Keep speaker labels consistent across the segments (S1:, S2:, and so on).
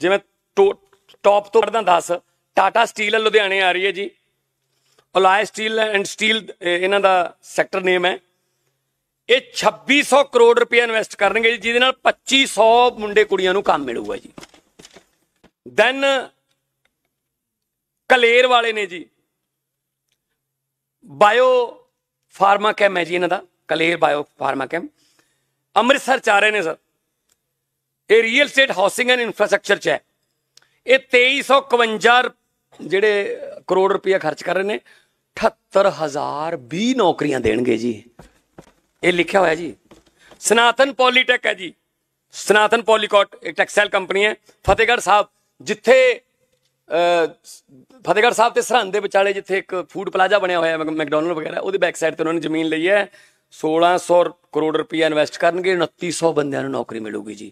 S1: ਜਿਵੇਂ ਟੌਪ ਤੋਂ ਪੜਦਾ ਦੱਸ ਟਾਟਾ ਸਟੀਲ ਲੁਧਿਆਣੇ ਆ ਰਹੀ ਹੈ ਜੀ ਅਲਾਇ ਸਟੀਲ ਐਂਡ ਸਟੀਲ ਇਹਨਾਂ ਦਾ ਸੈਕਟਰ ਨੇਮ ਹੈ ਇਹ 2600 ਕਰੋੜ ਰੁਪਏ ਇਨਵੈਸਟ ਕਰਨਗੇ ਜੀ ਜਿਹਦੇ ਨਾਲ 2500 ਮੁੰਡੇ ਕੁੜੀਆਂ ਨੂੰ ਕੰਮ ਮਿਲੂਗਾ ਜੀ ਦੈਨ ਕਲੇਰ ਵਾਲੇ ਨੇ ਜੀ ਬਾਇਓ ਫਾਰਮਾ ਕੈਮ ਹੈ ਜੀ ਇਹਨਾਂ ਦਾ ਕਲੇਰ ਬਾਇਓ ਫਾਰਮਾ ਕੈਮ ਅੰਮ੍ਰਿਤਸਰ ਚ ਆ ਰਹੇ ਨੇ ਸਰ ਇਹ real estate housing and infrastructure ਚ ਹੈ ਇਹ 2351 ਜਿਹੜੇ ਕਰੋੜ ਰੁਪਇਆ ਖਰਚ ਕਰ ਰਹੇ ਨੇ 78020
S2: ਨੌਕਰੀਆਂ ਦੇਣਗੇ ਜੀ
S1: ਇਹ ਲਿਖਿਆ ਹੋਇਆ ਜੀ ਸਨਾਤਨ ਪੋਲੀਟੈਕ ਹੈ ਜੀ ਸਨਾਤਨ ਪੋਲੀਕੋਟ ਇੱਕ ਟੈਕਸਟਾਈਲ ਕੰਪਨੀ ਹੈ ਫਤਿਹਗੜ੍ਹ ਸਾਹਿਬ ਜਿੱਥੇ ਫਤਿਹਗੜ੍ਹ ਸਾਹਿਬ ਤੇ ਸਰਹੰਦ ਦੇ ਵਿਚਾਲੇ ਜਿੱਥੇ ਇੱਕ ਫੂਡ ਪਲਾਜ਼ਾ ਬਣਿਆ ਹੋਇਆ ਹੈ ਮੈਕਡੋਨਲਡ ਵਗੈਰਾ ਉਹਦੇ ਬੈਕ ਸਾਈਡ ਤੇ ਉਹਨਾਂ ਨੇ ਜ਼ਮੀਨ ਲਈ ਹੈ 1600 ਕਰੋੜ ਰੁਪਏ ਇਨਵੈਸਟ ਕਰਨਗੇ 2900 ਬੰਦਿਆਂ ਨੂੰ ਨੌਕਰੀ ਮਿਲੂਗੀ ਜੀ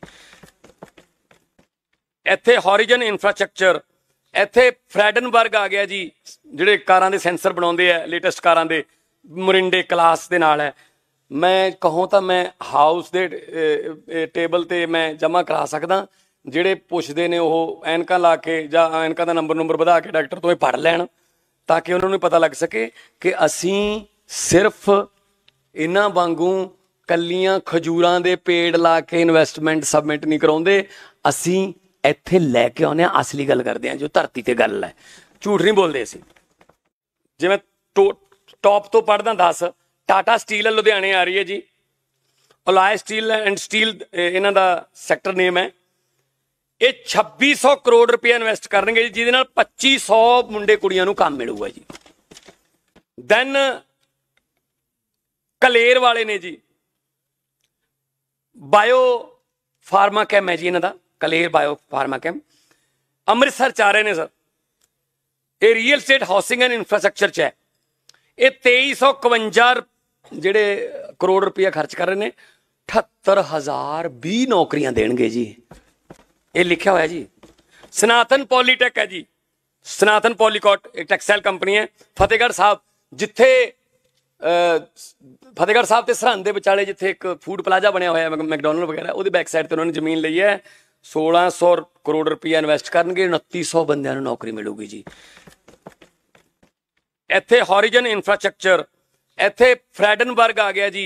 S1: ਇੱਥੇ ਹੋਰੀਜਨ ਇਨਫਰਾਸਟ੍ਰਕਚਰ ਇੱਥੇ ਫ੍ਰੈਡਨਬਰਗ ਆ ਗਿਆ ਜੀ ਜਿਹੜੇ ਕਾਰਾਂ ਦੇ ਸੈਂਸਰ ਬਣਾਉਂਦੇ ਆ ਲੇਟੈਸਟ ਕਾਰਾਂ ਦੇ ਮੋਰਿੰਡੇ ਕਲਾਸ ਦੇ ਨਾਲ ਹੈ ਮੈਂ ਕਹੂੰ ਤਾਂ ਮੈਂ ਹਾਊਸ ਦੇ ਟੇਬਲ ਤੇ ਮੈਂ ਜਮਾ ਕਰਾ ਸਕਦਾ ਜਿਹੜੇ ਪੁੱਛਦੇ ਨੇ ਉਹ ਐਨਕਾਂ ਲਾ ਕੇ ਜਾਂ ਐਨਕਾਂ ਦਾ ਨੰਬਰ ਨੰਬਰ ਵਧਾ ਕੇ ਡਾਕਟਰ ਤੋਂ ਇਹ ਪੜ ਲੈਣ ਤਾਂ ਕਿ ਉਹਨਾਂ ਨੂੰ ਪਤਾ ਲੱਗ ਸਕੇ ਕਿ ਅਸੀਂ ਸਿਰਫ ਇਹਨਾਂ ਵਾਂਗੂ ਕੱਲੀਆਂ ਖਜੂਰਾਂ ਦੇ ਪੇੜ ਲਾ ਕੇ ਇਨਵੈਸਟਮੈਂਟ ਸਬਮਿਟ ਨਹੀਂ ਕਰਾਉਂਦੇ ਅਸੀਂ ਇੱਥੇ ਲੈ ਕੇ ਆਉਨੇ ਆ ਅਸਲੀ ਗੱਲ ਕਰਦੇ ਆ ਜੋ ਧਰਤੀ ਤੇ ਗੱਲ ਹੈ ਝੂਠ ਨਹੀਂ ਬੋਲਦੇ ਅਸੀਂ ਜਿਵੇਂ ਟੌਪ ਤੋਂ ਪੜਦਾ 10 ਟਾਟਾ ਸਟੀਲ ਲੁਧਿਆਣੇ ਆ ਰਹੀ ਹੈ ਜੀ ਅਲਾਇ ਸਟੀਲ ਐਂਡ ਸਟੀਲ ਇਹਨਾਂ ਦਾ ਸੈਕਟਰ ਨੇਮ ਹੈ ਇਹ 2600 ਕਰੋੜ ਰੁਪਏ ਇਨਵੈਸਟ ਕਰਨਗੇ ਜੀ ਜਿਹਦੇ ਨਾਲ 2500 ਮੁੰਡੇ ਕੁੜੀਆਂ ਨੂੰ ਕੰਮ ਮਿਲੂਗਾ ਜੀ ਦੈਨ ਕਲੇਰ ਵਾਲੇ ਨੇ ਜੀ ਬਾਇਓ ਫਾਰਮਾ ਕੈਮ ਹੈ ਜੀ ਇਹਨਾਂ ਦਾ ਕਲੇਰ ਬਾਇਓ ਫਾਰਮਾ ਕੈਮ ਅੰਮ੍ਰਿਤਸਰ ਚ ਆ ਰਹੇ ਨੇ ਸਰ ਇਹ real estate housing and infrastructure ਚ ਹੈ ਇਹ 2351 ਜਿਹੜੇ ਕਰੋੜ ਰੁਪਏ ਖਰਚ ਕਰ ਰਹੇ ਨੇ 78020
S2: ਨੌਕਰੀਆਂ ਦੇਣਗੇ ਜੀ
S1: ਇਹ ਲਿਖਿਆ ਹੋਇਆ ਜੀ ਸਨਾਤਨ ਪੋਲੀਟੈਕ ਹੈ ਜੀ ਸਨਾਤਨ ਪੋਲੀਕੋਟ ਇੱਕ ਟੈਕਸਟਾਈਲ ਕੰਪਨੀ ਹੈ ਫਤਿਹਗੜ੍ਹ ਸਾਹਿਬ ਜਿੱਥੇ ਫਤਿਹਗੜ੍ਹ ਸਾਹਿਬ ਤੇ ਸਰਹੰਦ ਦੇ ਵਿਚਾਲੇ ਜਿੱਥੇ ਇੱਕ ਫੂਡ ਪਲਾਜ਼ਾ ਬਣਿਆ ਹੋਇਆ ਹੈ ਮੈਕਡੋਨਲਡ ਵਗੈਰਾ ਉਹਦੇ ਬੈਕ ਸਾਈਡ ਤੇ ਉਹਨਾਂ ਨੇ ਜ਼ਮੀਨ ਲਈ ਹੈ 1600 ਕਰੋੜ ਰੁਪਏ ਇਨਵੈਸਟ ਕਰਨਗੇ 2900 ਬੰਦਿਆਂ ਨੂੰ ਨੌਕਰੀ ਮਿਲੂਗੀ ਜੀ ਇੱਥੇ ਹੌਰੀਜਨ ਇਨਫਰਾਸਟ੍ਰਕਚਰ ਇੱਥੇ ਫ੍ਰੈਡਨਬਰਗ ਆ ਗਿਆ ਜੀ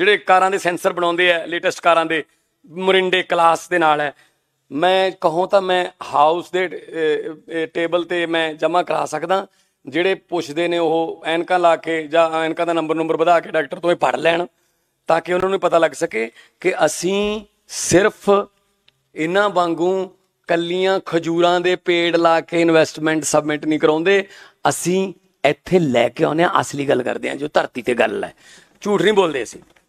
S1: ਜਿਹੜੇ ਕਾਰਾਂ ਦੇ ਸੈਂਸਰ ਬਣਾਉਂਦੇ ਆ ਲੇਟੈਸਟ ਕਾਰਾਂ ਦੇ ਮੋਰਿੰਡੇ ਕਲਾਸ ਦੇ ਨਾਲ ਹੈ ਮੈਂ ਕਹਾਂ ਤਾਂ ਮੈਂ ਹਾਊਸ ਦੇ ਟੇਬਲ ਤੇ ਮੈਂ ਜਮਾ ਕਰਾ ਸਕਦਾ ਜਿਹੜੇ ਪੁੱਛਦੇ ਨੇ ਉਹ ਐਨਕਾਂ ਲਾ ਕੇ ਜਾਂ ਐਨਕਾਂ ਦਾ ਨੰਬਰ ਨੰਬਰ ਵਧਾ ਕੇ ਡਾਕਟਰ ਤੋਂ ਇਹ ਪੜ ਲੈਣ ਤਾਂ ਕਿ ਉਹਨਾਂ ਨੂੰ ਪਤਾ ਲੱਗ ਸਕੇ ਕਿ ਅਸੀਂ ਸਿਰਫ ਇਹਨਾਂ ਵਾਂਗੂ ਕੱਲੀਆਂ ਖਜੂਰਾਂ ਦੇ ਪੇੜ ਲਾ ਕੇ ਇਨਵੈਸਟਮੈਂਟ ਸਬਮਿਟ ਨਹੀਂ ਕਰਾਉਂਦੇ ਅਸੀਂ ਇੱਥੇ ਲੈ ਕੇ ਆਉਨੇ ਆ ਅਸਲੀ ਗੱਲ ਕਰਦੇ ਆ ਜੋ ਧਰਤੀ ਤੇ ਗੱਲ ਹੈ ਝੂਠ ਨਹੀਂ ਬੋਲਦੇ ਅਸੀਂ